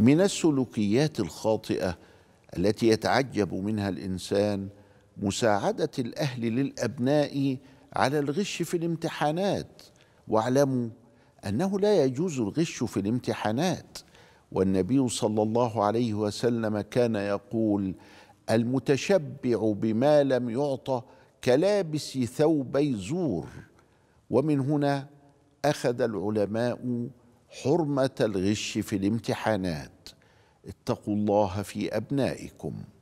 من السلوكيات الخاطئه التي يتعجب منها الانسان مساعده الاهل للابناء على الغش في الامتحانات واعلموا انه لا يجوز الغش في الامتحانات والنبي صلى الله عليه وسلم كان يقول المتشبع بما لم يعطى كلابس ثوبي زور ومن هنا اخذ العلماء حرمه الغش في الامتحانات اتقوا الله في ابنائكم